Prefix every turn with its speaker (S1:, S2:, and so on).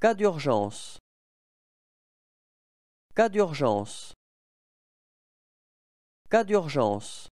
S1: Cas d'urgence. Cas d'urgence. Cas d'urgence.